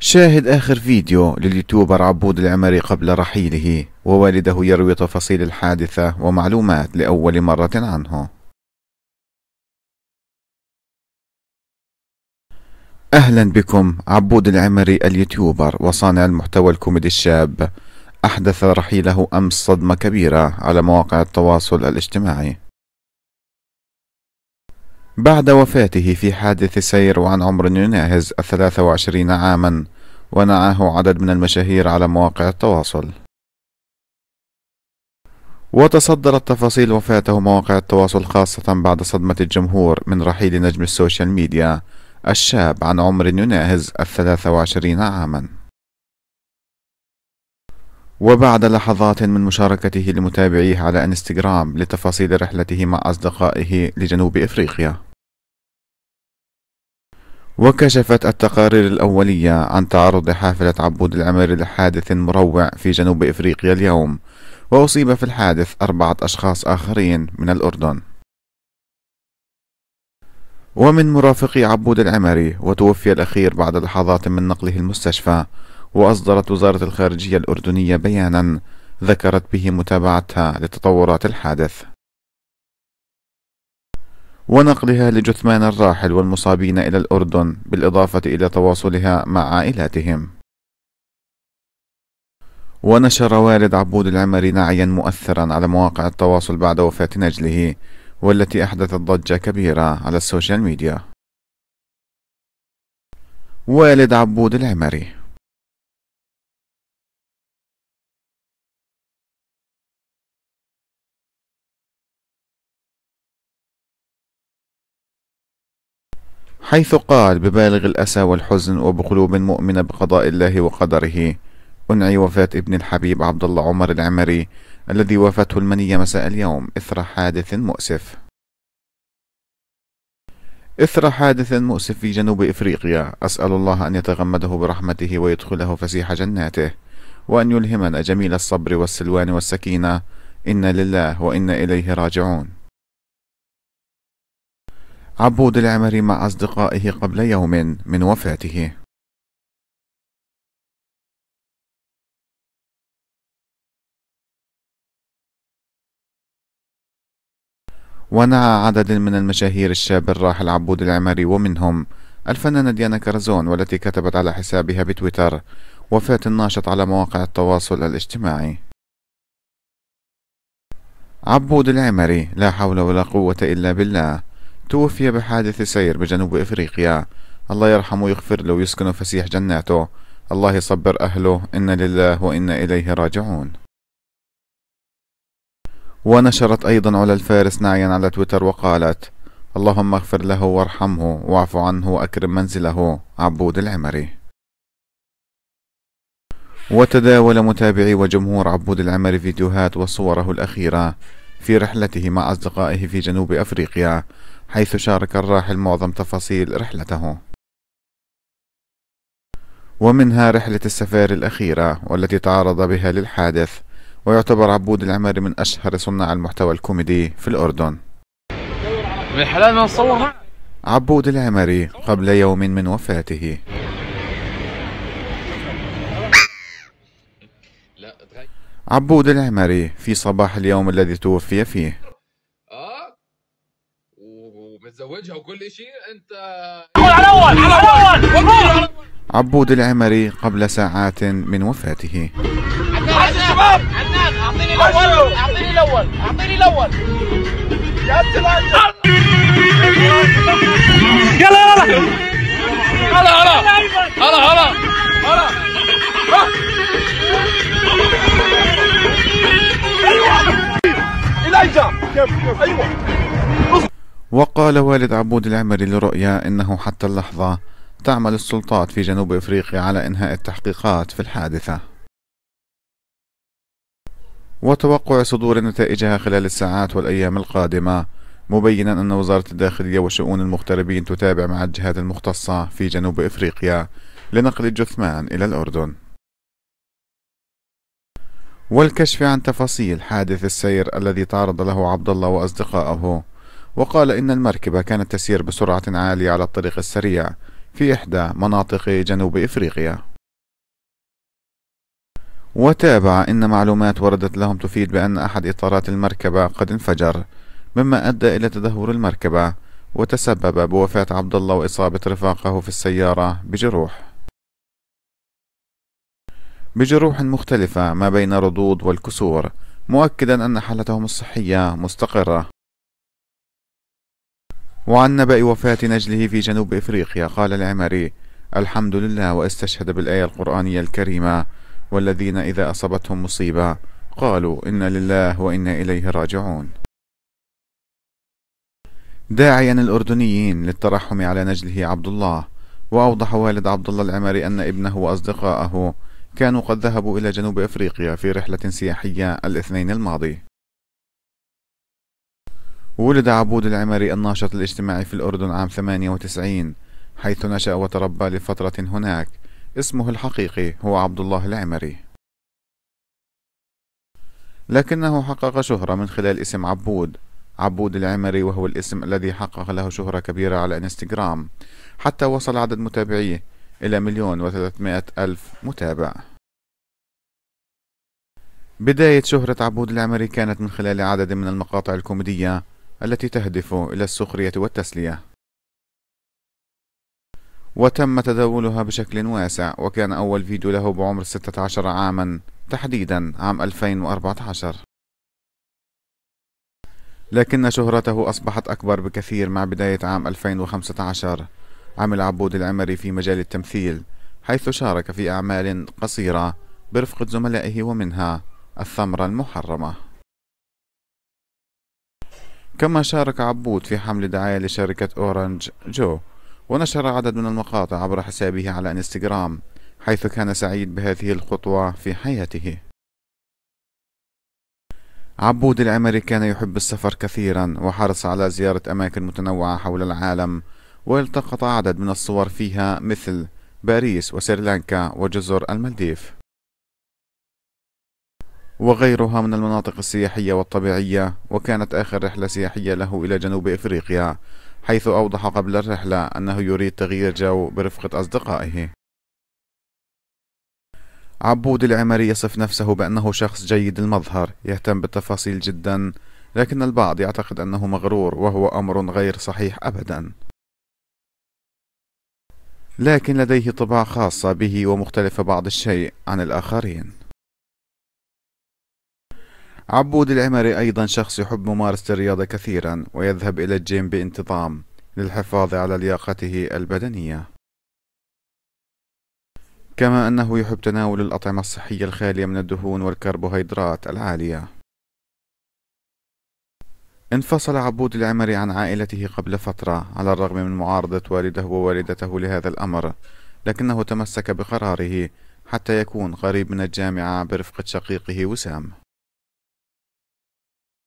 شاهد آخر فيديو لليوتيوبر عبود العمري قبل رحيله ووالده يروي تفاصيل الحادثة ومعلومات لأول مرة عنه أهلا بكم عبود العمري اليوتيوبر وصانع المحتوى الكوميدي الشاب أحدث رحيله أمس صدمة كبيرة على مواقع التواصل الاجتماعي بعد وفاته في حادث سير وعن عمر يناهز الثلاثة وعشرين عاما ونعاه عدد من المشاهير على مواقع التواصل وتصدرت تفاصيل وفاته مواقع التواصل خاصة بعد صدمة الجمهور من رحيل نجم السوشيال ميديا الشاب عن عمر يناهز الثلاثة وعشرين عاما وبعد لحظات من مشاركته لمتابعيه على انستغرام لتفاصيل رحلته مع أصدقائه لجنوب إفريقيا وكشفت التقارير الأولية عن تعرض حافلة عبود العمري لحادث مروع في جنوب إفريقيا اليوم وأصيب في الحادث أربعة أشخاص آخرين من الأردن ومن مرافقي عبود العمري وتوفي الأخير بعد لحظات من نقله المستشفى وأصدرت وزارة الخارجية الأردنية بيانا ذكرت به متابعتها لتطورات الحادث ونقلها لجثمان الراحل والمصابين إلى الأردن بالإضافة إلى تواصلها مع عائلاتهم ونشر والد عبود العمري نعيا مؤثرا على مواقع التواصل بعد وفاة نجله والتي أحدثت ضجة كبيرة على السوشيال ميديا والد عبود العمري حيث قال ببالغ الأسى والحزن وبقلوب مؤمنة بقضاء الله وقدره أنعي وفاة ابن الحبيب عبد الله عمر العمري الذي وافته المنية مساء اليوم إثر حادث مؤسف إثر حادث مؤسف في جنوب إفريقيا أسأل الله أن يتغمده برحمته ويدخله فسيح جناته وأن يلهمنا جميل الصبر والسلوان والسكينة إنا لله وإنا إليه راجعون عبود العمري مع أصدقائه قبل يوم من وفاته ونعى عدد من المشاهير الشاب الراحل عبود العمري ومنهم الفنانة ديانا كرزون والتي كتبت على حسابها بتويتر وفاة الناشط على مواقع التواصل الاجتماعي عبود العمري لا حول ولا قوة إلا بالله توفي بحادث سير بجنوب إفريقيا الله يرحمه ويغفر له ويسكنه فسيح جناته الله يصبر أهله إنا لله وإنا إليه راجعون ونشرت أيضا علا الفارس نعيا على تويتر وقالت اللهم اغفر له وارحمه واعف عنه وأكرم منزله عبود العمري وتداول متابعي وجمهور عبود العمري فيديوهات وصوره الأخيرة في رحلته مع أصدقائه في جنوب أفريقيا حيث شارك الراحل معظم تفاصيل رحلته ومنها رحلة السفاري الأخيرة والتي تعرض بها للحادث ويعتبر عبود العماري من أشهر صناع المحتوى الكوميدي في الأردن الحلال ما عبود العمري قبل يوم من وفاته عبود العمري في صباح اليوم الذي توفي فيه تزوجها وكل شيء انت على الاول على الاول عبود العمري قبل ساعات من وفاته عدنان عدنان اعطيني الاول اعطيني الاول اعطيني الاول يلا يلا هلا هلا هلا هلا هلا ايوه وقال والد عبود العمري لرؤيا إنه حتى اللحظة تعمل السلطات في جنوب إفريقيا على إنهاء التحقيقات في الحادثة وتوقع صدور نتائجها خلال الساعات والأيام القادمة مبينا أن وزارة الداخلية وشؤون المغتربين تتابع مع الجهات المختصة في جنوب إفريقيا لنقل الجثمان إلى الأردن والكشف عن تفاصيل حادث السير الذي تعرض له عبد الله وأصدقائه وقال إن المركبة كانت تسير بسرعة عالية على الطريق السريع في إحدى مناطق جنوب إفريقيا وتابع إن معلومات وردت لهم تفيد بأن أحد إطارات المركبة قد انفجر مما أدى إلى تدهور المركبة وتسبب بوفاة عبد الله وإصابة رفاقه في السيارة بجروح بجروح مختلفة ما بين الردود والكسور مؤكدا أن حالتهم الصحية مستقرة وعن نبأ وفاة نجله في جنوب إفريقيا قال العمري الحمد لله واستشهد بالآية القرآنية الكريمة والذين إذا أصابتهم مصيبة قالوا إنا لله وإنا إليه راجعون داعيا الأردنيين للترحم على نجله عبد الله وأوضح والد عبد الله العمري أن ابنه وأصدقائه كانوا قد ذهبوا إلى جنوب أفريقيا في رحلة سياحية الاثنين الماضي ولد عبود العمري الناشط الاجتماعي في الأردن عام 98 حيث نشأ وتربى لفترة هناك اسمه الحقيقي هو عبد الله العمري لكنه حقق شهرة من خلال اسم عبود عبود العمري وهو الاسم الذي حقق له شهرة كبيرة على انستغرام حتى وصل عدد متابعيه إلى مليون وثلاثمائة ألف متابع بداية شهرة عبود العمري كانت من خلال عدد من المقاطع الكوميدية التي تهدف إلى السخرية والتسلية وتم تداولها بشكل واسع وكان أول فيديو له بعمر 16 عاما تحديدا عام 2014 لكن شهرته أصبحت أكبر بكثير مع بداية عام 2015 عمل عبود العمري في مجال التمثيل حيث شارك في أعمال قصيرة برفقة زملائه ومنها الثمرة المحرمة كما شارك عبود في حمل دعاية لشركة أورنج جو ونشر عدد من المقاطع عبر حسابه على انستغرام حيث كان سعيد بهذه الخطوة في حياته عبود العمري كان يحب السفر كثيرا وحرص على زيارة أماكن متنوعة حول العالم والتقط عدد من الصور فيها مثل باريس وسريلانكا وجزر المالديف وغيرها من المناطق السياحية والطبيعية وكانت آخر رحلة سياحية له إلى جنوب إفريقيا حيث أوضح قبل الرحلة أنه يريد تغيير جو برفقة أصدقائه عبود العمري يصف نفسه بأنه شخص جيد المظهر يهتم بالتفاصيل جدا لكن البعض يعتقد أنه مغرور وهو أمر غير صحيح أبدا لكن لديه طباع خاصة به ومختلفة بعض الشيء عن الآخرين عبود العمري أيضا شخص يحب ممارسة الرياضة كثيرا ويذهب إلى الجيم بانتظام للحفاظ على لياقته البدنية كما أنه يحب تناول الأطعمة الصحية الخالية من الدهون والكربوهيدرات العالية انفصل عبود العمري عن عائلته قبل فترة على الرغم من معارضة والده ووالدته لهذا الأمر لكنه تمسك بقراره حتى يكون قريب من الجامعة برفقة شقيقه وسام